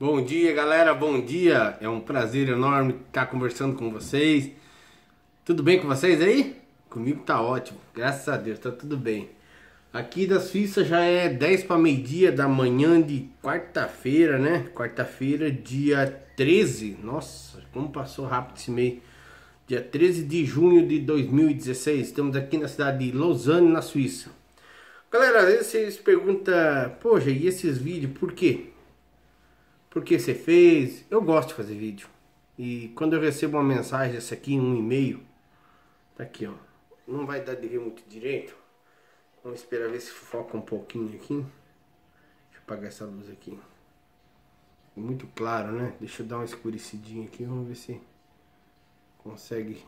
Bom dia, galera. Bom dia. É um prazer enorme estar conversando com vocês. Tudo bem com vocês aí? Comigo tá ótimo. Graças a Deus, tá tudo bem. Aqui da Suíça já é 10 para meio-dia da manhã de quarta-feira, né? Quarta-feira, dia 13. Nossa, como passou rápido esse mês. Dia 13 de junho de 2016. Estamos aqui na cidade de Lausanne, na Suíça. Galera, às vezes vocês perguntam, poxa, e esses vídeos, por quê? por que você fez. Eu gosto de fazer vídeo. E quando eu recebo uma mensagem essa aqui, um e-mail, tá aqui, ó. Não vai dar de ver muito direito. Vamos esperar ver se foca um pouquinho aqui. Deixa eu apagar essa luz aqui. Muito claro, né? Deixa eu dar uma escurecidinha aqui, vamos ver se consegue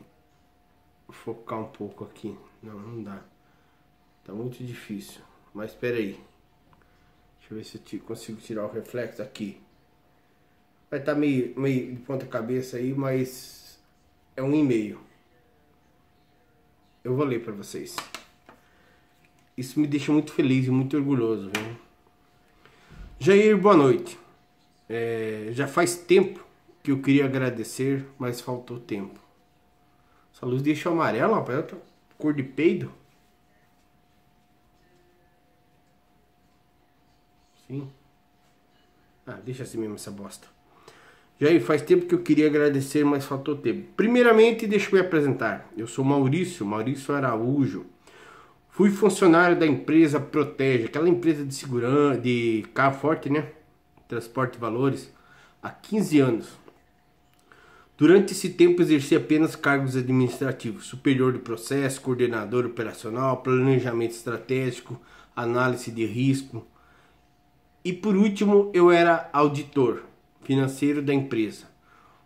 focar um pouco aqui. Não, não dá. Tá muito difícil. Mas espera aí. Deixa eu ver se eu consigo tirar o reflexo aqui vai estar tá meio, meio de ponta cabeça aí, mas é um e-mail. Eu vou ler para vocês. Isso me deixa muito feliz e muito orgulhoso. Viu? Jair, boa noite. É, já faz tempo que eu queria agradecer, mas faltou tempo. Essa luz deixa amarela, rapaz. Cor de peido. Sim. Ah, deixa assim mesmo essa bosta. Jair, faz tempo que eu queria agradecer, mas faltou tempo. Primeiramente, deixa eu me apresentar. Eu sou Maurício, Maurício Araújo. Fui funcionário da empresa Protege, aquela empresa de segurança, de carro forte, né? Transporte de valores, há 15 anos. Durante esse tempo exerci apenas cargos administrativos, superior de processo, coordenador operacional, planejamento estratégico, análise de risco. E por último, eu era auditor, financeiro da empresa,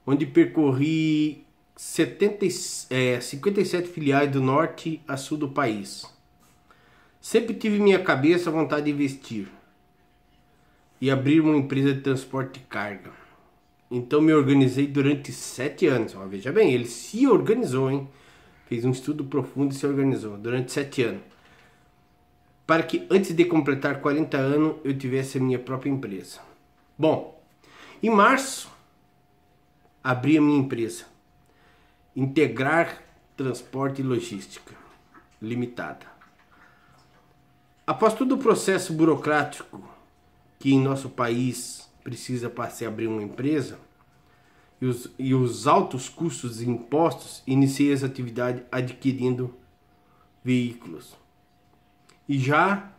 onde percorri 70, é, 57 filiais do norte a sul do país. Sempre tive minha cabeça a vontade de investir e abrir uma empresa de transporte de carga. Então me organizei durante sete anos. Ó, veja bem, ele se organizou, hein? Fez um estudo profundo e se organizou durante sete anos. Para que antes de completar 40 anos eu tivesse a minha própria empresa. Bom, em março, abri a minha empresa, Integrar Transporte e Logística Limitada. Após todo o processo burocrático que em nosso país precisa para se abrir uma empresa e os, e os altos custos e impostos, iniciei essa atividade adquirindo veículos e já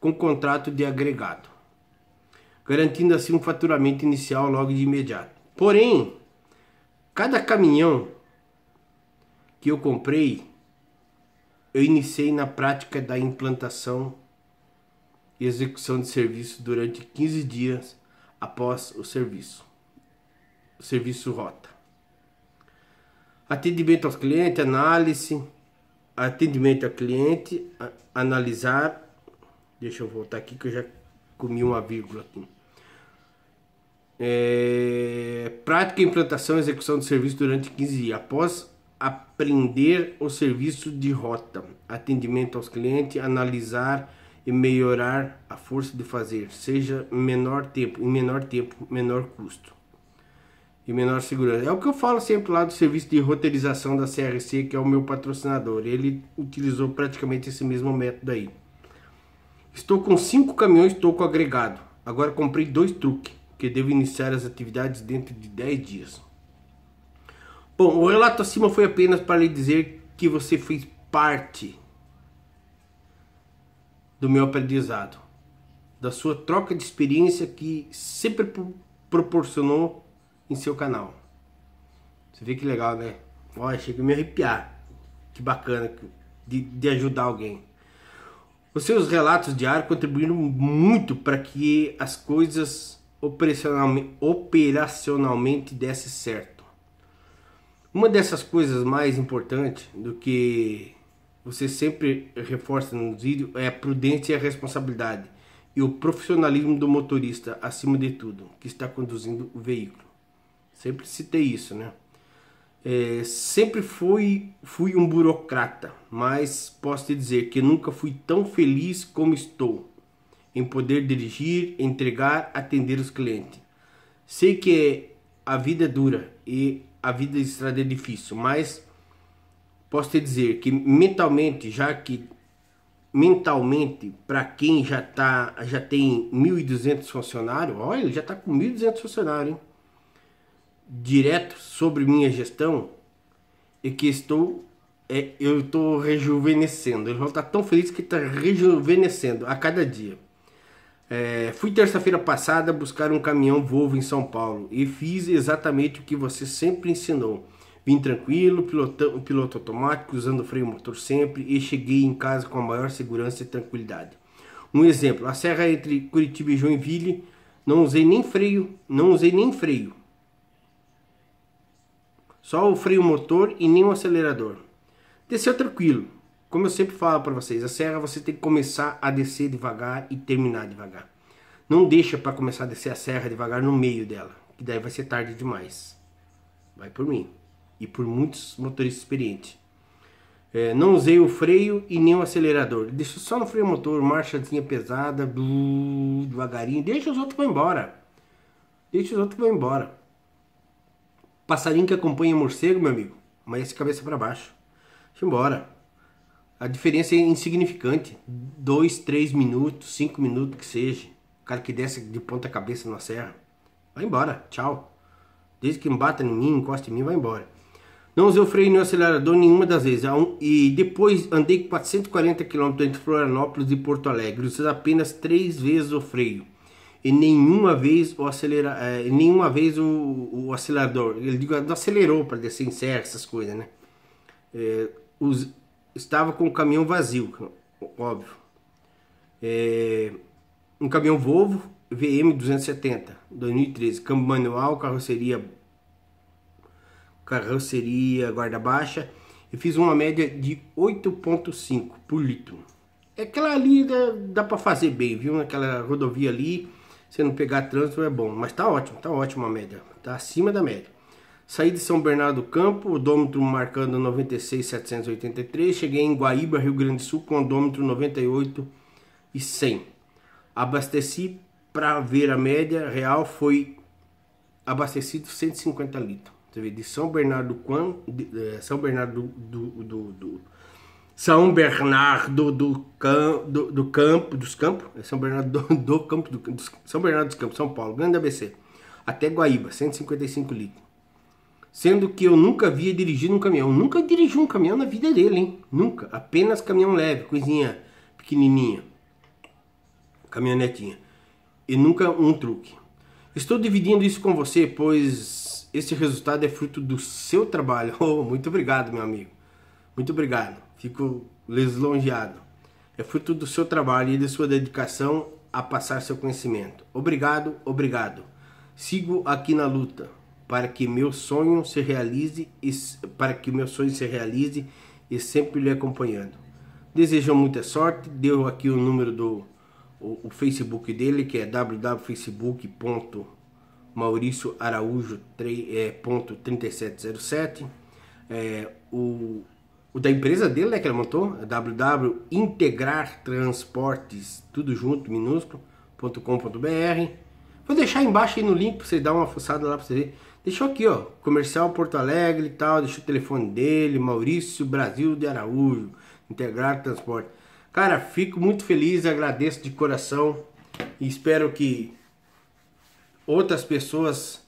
com contrato de agregado garantindo assim um faturamento inicial logo de imediato. Porém, cada caminhão que eu comprei, eu iniciei na prática da implantação e execução de serviço durante 15 dias após o serviço. O serviço rota. Atendimento ao cliente, análise, atendimento ao cliente, analisar. Deixa eu voltar aqui que eu já comi uma vírgula aqui. É, prática, implantação e execução do serviço durante 15 dias. Após aprender o serviço de rota, atendimento aos clientes, analisar e melhorar a força de fazer, seja menor tempo, em menor tempo, menor custo e menor segurança. É o que eu falo sempre lá do serviço de roteirização da CRC, que é o meu patrocinador. Ele utilizou praticamente esse mesmo método aí. Estou com cinco caminhões, estou com agregado. Agora comprei dois truques que devo iniciar as atividades dentro de 10 dias. Bom, o relato acima foi apenas para lhe dizer que você fez parte do meu aprendizado, da sua troca de experiência que sempre proporcionou em seu canal. Você vê que legal, né? Olha, chega a me arrepiar. Que bacana de, de ajudar alguém. Os seus relatos diários contribuíram muito para que as coisas operacionalmente desse certo. Uma dessas coisas mais importantes do que você sempre reforça no vídeo é a prudência e a responsabilidade e o profissionalismo do motorista acima de tudo que está conduzindo o veículo. Sempre citei isso, né? É, sempre fui, fui um burocrata, mas posso te dizer que nunca fui tão feliz como estou em poder dirigir, entregar, atender os clientes. Sei que a vida é dura e a vida de estrada é difícil, mas posso te dizer que mentalmente, já que mentalmente para quem já tá, já tem 1.200 funcionários, olha, já está com 1.200 funcionários, hein? direto sobre minha gestão e é que estou é, eu estou rejuvenescendo. Ele está tão feliz que está rejuvenescendo a cada dia. É, fui terça-feira passada buscar um caminhão Volvo em São Paulo e fiz exatamente o que você sempre ensinou. Vim tranquilo, pilotando, piloto automático, usando freio motor sempre e cheguei em casa com a maior segurança e tranquilidade. Um exemplo, a serra entre Curitiba e Joinville, não usei nem freio, não usei nem freio. Só o freio motor e nem o acelerador. Desceu tranquilo, como eu sempre falo para vocês, a serra você tem que começar a descer devagar e terminar devagar. Não deixa para começar a descer a serra devagar no meio dela, que daí vai ser tarde demais. Vai por mim e por muitos motoristas experientes. É, não usei o freio e nem o acelerador. Deixa só no freio motor, marchadinha pesada, blu, devagarinho. Deixa os outros vão embora. Deixa os outros vão embora. Passarinho que acompanha morcego, meu amigo, mas cabeça para baixo. Deixa embora. A diferença é insignificante. Dois, três minutos, cinco minutos que seja. O cara que desce de ponta cabeça na serra. Vai embora, tchau. Desde que bata em mim, encosta em mim, vai embora. Não usei o freio nem o acelerador nenhuma das vezes. E depois andei 440 km entre Florianópolis e Porto Alegre. Usei apenas três vezes o freio. E nenhuma vez o, acelera, é, nenhuma vez o, o acelerador. Ele digo, acelerou para descer em serra, essas coisas, né? É, estava com o caminhão vazio, óbvio. É, um caminhão Volvo VM 270, 2013, câmbio manual, carroceria carroceria guarda baixa e fiz uma média de 8.5 por litro. É aquela ali dá, dá para fazer bem, viu? Naquela rodovia ali, se não pegar trânsito é bom, mas tá ótimo, tá ótima a média, tá acima da média. Saí de São Bernardo do Campo, odômetro marcando 96,783. Cheguei em Guaíba, Rio Grande do Sul, com odômetro 98,100. e Abasteci para ver a média real, foi abastecido 150 litros. Você vê, de São Bernardo, Quan, é, São Bernardo do, do, do, São Bernardo do, Cam, do, do Campo, dos Campos, é São Bernardo do, do Campo, do, São Bernardo dos Campos, São Paulo, grande ABC, até Guaíba, 155 litros sendo que eu nunca havia dirigido um caminhão. Nunca dirigi um caminhão na vida dele, hein? Nunca. Apenas caminhão leve, coisinha pequenininha, caminhonetinha. E nunca um truque. Estou dividindo isso com você, pois esse resultado é fruto do seu trabalho. Oh, muito obrigado, meu amigo. Muito obrigado. Fico lisonjeado. É fruto do seu trabalho e da sua dedicação a passar seu conhecimento. Obrigado, obrigado. Sigo aqui na luta para que meu sonho se realize e para que meu sonho se realize e sempre lhe acompanhando. Desejo muita sorte. Deu aqui o número do o, o Facebook dele, que é www.facebook.mauricioaraújo.3707. É, é, o, o da empresa dele, né, que ele montou, é www.integrartransportes, tudo junto, minúsculo, .com.br. Vou deixar embaixo aí no link para você dar uma fuçada lá para você ver. Deixou aqui, ó, comercial Porto Alegre e tal, deixou o telefone dele, Maurício Brasil de Araújo, Integrar Transporte. Cara, fico muito feliz, agradeço de coração e espero que outras pessoas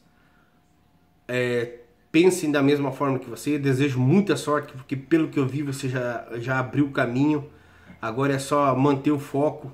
é, pensem da mesma forma que você. desejo muita sorte, porque pelo que eu vi você já, já abriu o caminho. Agora é só manter o foco,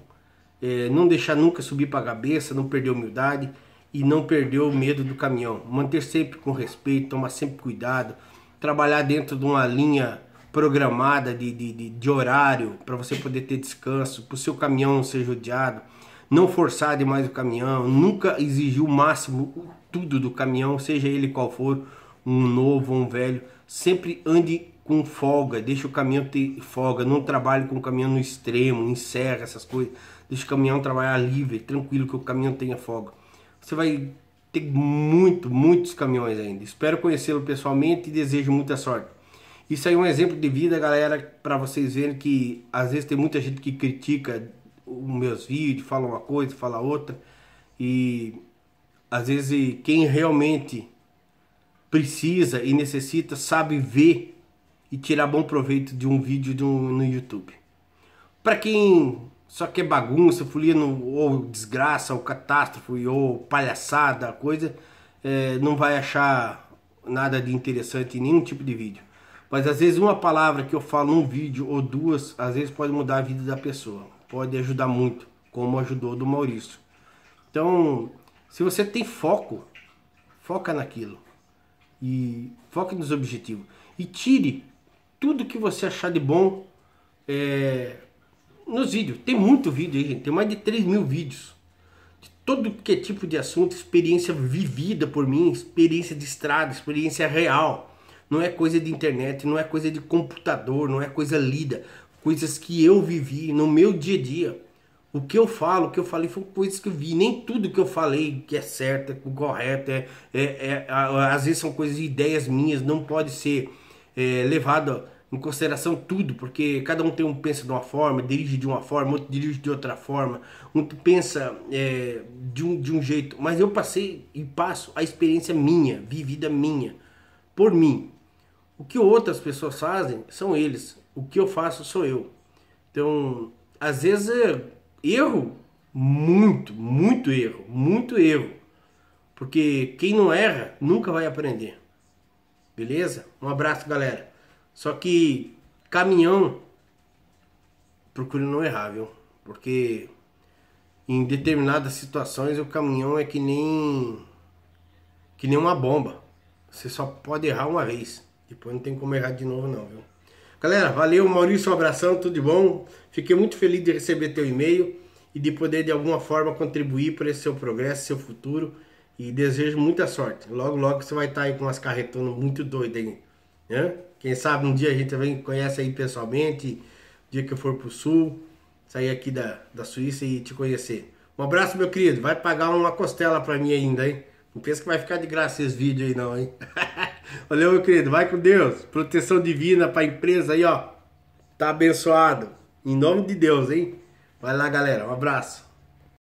é, não deixar nunca subir para a cabeça, não perder a humildade e não perder o medo do caminhão. Manter sempre com respeito, tomar sempre cuidado, trabalhar dentro de uma linha programada de, de, de, de horário para você poder ter descanso, para o seu caminhão não ser judiado, não forçar demais o caminhão, nunca exigir o máximo, tudo do caminhão, seja ele qual for, um novo ou um velho, sempre ande com folga, deixa o caminhão ter folga, não trabalhe com o caminhão no extremo, encerra essas coisas, deixa o caminhão trabalhar livre, tranquilo, que o caminhão tenha folga. Você vai ter muito, muitos caminhões ainda. Espero conhecê-lo pessoalmente e desejo muita sorte. Isso aí é um exemplo de vida, galera, para vocês verem que às vezes tem muita gente que critica os meus vídeos, fala uma coisa, fala outra. E às vezes quem realmente precisa e necessita sabe ver e tirar bom proveito de um vídeo de um, no YouTube. Para quem só que é bagunça, folia no, ou desgraça, ou catástrofe, ou palhaçada, coisa, é, não vai achar nada de interessante em nenhum tipo de vídeo. Mas às vezes uma palavra que eu falo num vídeo ou duas, às vezes pode mudar a vida da pessoa, pode ajudar muito, como ajudou do Maurício. Então, se você tem foco, foca naquilo e foque nos objetivos e tire tudo que você achar de bom é, nos vídeos. Tem muito vídeo aí, gente. Tem mais de 3 mil vídeos. De todo que tipo de assunto, experiência vivida por mim, experiência de estrada, experiência real. Não é coisa de internet, não é coisa de computador, não é coisa lida. Coisas que eu vivi no meu dia a dia. O que eu falo, o que eu falei foi coisas que eu vi. Nem tudo que eu falei que é certo, é correto, é, é, é às vezes são coisas, ideias minhas, não pode ser é, levado em consideração tudo, porque cada um tem um pensa de uma forma, dirige de uma forma, outro dirige de outra forma, um pensa é, de, um, de um jeito. Mas eu passei e passo a experiência minha, vivida minha, por mim. O que outras pessoas fazem são eles, o que eu faço sou eu. Então, às vezes erro muito, muito erro, muito erro. Porque quem não erra nunca vai aprender. Beleza? Um abraço, galera. Só que caminhão, procure não errar, viu? Porque em determinadas situações o caminhão é que nem que nem uma bomba. Você só pode errar uma vez. Depois não tem como errar de novo não, viu? Galera, valeu, Maurício, um abração, tudo de bom. Fiquei muito feliz de receber teu e-mail e de poder de alguma forma contribuir para esse seu progresso, seu futuro. E desejo muita sorte. Logo, logo você vai estar tá aí com umas carretonas muito doidas aí né? Quem sabe um dia a gente também conhece aí pessoalmente, dia que eu for pro sul, sair aqui da, da Suíça e te conhecer. Um abraço, meu querido. Vai pagar uma costela pra mim ainda, hein? Não pensa que vai ficar de graça esse vídeo aí não, hein? Valeu, meu querido. Vai com Deus. Proteção divina pra empresa aí, ó. Tá abençoado. Em nome de Deus, hein? Vai lá, galera. Um abraço.